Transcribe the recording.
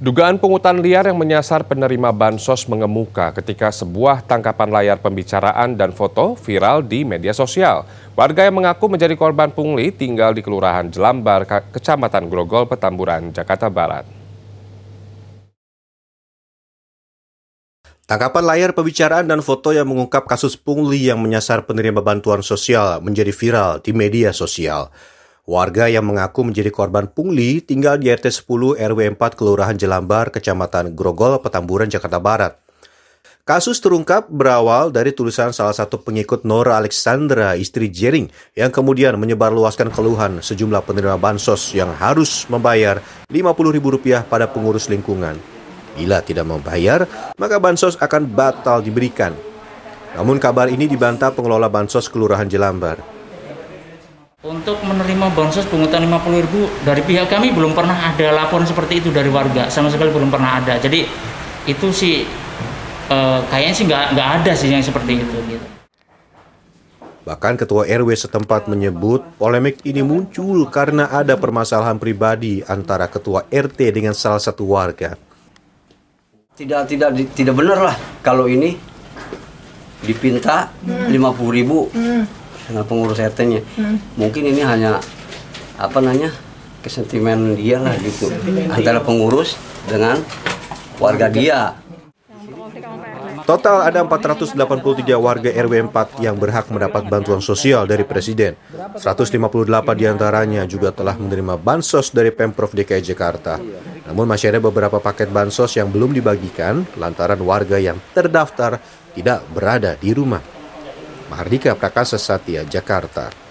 Dugaan pungutan liar yang menyasar penerima bansos mengemuka ketika sebuah tangkapan layar pembicaraan dan foto viral di media sosial. Warga yang mengaku menjadi korban pungli tinggal di Kelurahan Jelambar, Kecamatan Grogol, Petamburan, Jakarta Barat. Tangkapan layar pembicaraan dan foto yang mengungkap kasus pungli yang menyasar penerima bantuan sosial menjadi viral di media sosial. Warga yang mengaku menjadi korban pungli tinggal di RT 10 RW 4 Kelurahan Jelambar, Kecamatan Grogol, Petamburan, Jakarta Barat. Kasus terungkap berawal dari tulisan salah satu pengikut Nora Alexandra, istri Jering, yang kemudian menyebarluaskan keluhan sejumlah penerima bansos yang harus membayar Rp50.000 pada pengurus lingkungan. Bila tidak membayar, maka bansos akan batal diberikan. Namun kabar ini dibantah pengelola bansos Kelurahan Jelambar. Untuk menerima bansos pungutan 50 ribu dari pihak kami belum pernah ada laporan seperti itu dari warga sama sekali belum pernah ada. Jadi itu sih e, kayaknya sih nggak nggak ada sih yang seperti itu. Gitu. Bahkan ketua RW setempat menyebut polemik ini muncul karena ada permasalahan pribadi antara ketua RT dengan salah satu warga. Tidak tidak tidak benar lah kalau ini dipinta 50 ribu. Hmm dengan pengurus rt Hmm. Mungkin ini hanya apa namanya? kesentimen dia lah gitu sentimen antara pengurus dengan warga dia. Total ada 483 warga RW 4 yang berhak mendapat bantuan sosial dari Presiden. 158 diantaranya juga telah menerima bansos dari Pemprov DKI Jakarta. Namun masih ada beberapa paket bansos yang belum dibagikan lantaran warga yang terdaftar tidak berada di rumah. Mahardika Prakasa Satya, Jakarta.